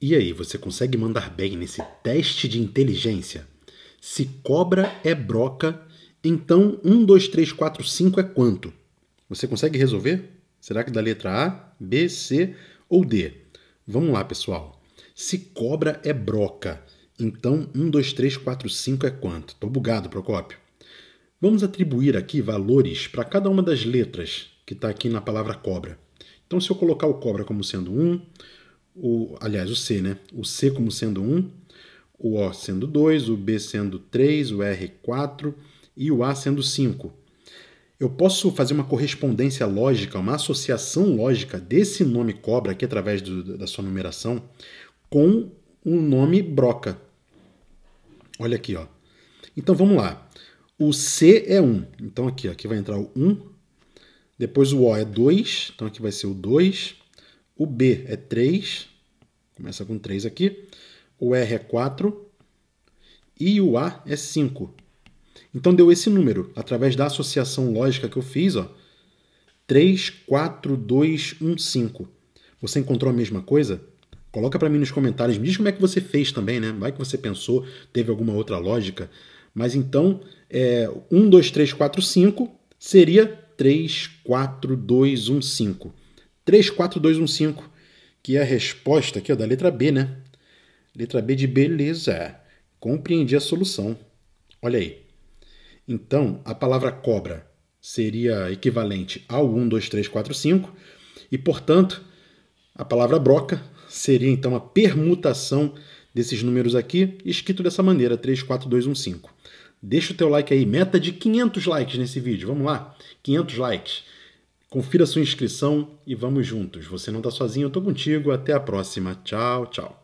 E aí, você consegue mandar bem nesse teste de inteligência? Se cobra é broca, então 1, 2, 3, 4, 5 é quanto? Você consegue resolver? Será que da letra A, B, C ou D? Vamos lá, pessoal. Se cobra é broca, então 1, 2, 3, 4, 5 é quanto? Estou bugado, Procópio. Vamos atribuir aqui valores para cada uma das letras que está aqui na palavra cobra. Então, se eu colocar o cobra como sendo 1, o, aliás, o C, né? O C como sendo 1, o O sendo 2, o B sendo 3, o R 4 e o A sendo 5. Eu posso fazer uma correspondência lógica, uma associação lógica desse nome cobra aqui através do, da sua numeração com o nome broca. Olha aqui, ó. Então vamos lá. O C é 1. Então aqui, aqui vai entrar o 1. Depois o O é 2. Então aqui vai ser o 2. O B é 3, começa com 3 aqui. O R é 4 e o A é 5. Então deu esse número, através da associação lógica que eu fiz, ó, 3, 4, 2, 1, 5. Você encontrou a mesma coisa? Coloca para mim nos comentários, me diz como é que você fez também, né? Vai que você pensou, teve alguma outra lógica. Mas então, é, 1, 2, 3, 4, 5 seria 3, 4, 2, 1, 5. 34215, que é a resposta aqui ó, da letra B, né? Letra B de beleza. Compreendi a solução. Olha aí. Então, a palavra cobra seria equivalente ao 1, 2, 3, 4, 5, e, portanto, a palavra broca seria então a permutação desses números aqui, escrito dessa maneira, 3, 4, 2, 1, 5. Deixa o teu like aí, meta de 500 likes nesse vídeo, vamos lá, 500 likes. Confira sua inscrição e vamos juntos. Você não está sozinho, eu estou contigo. Até a próxima. Tchau, tchau.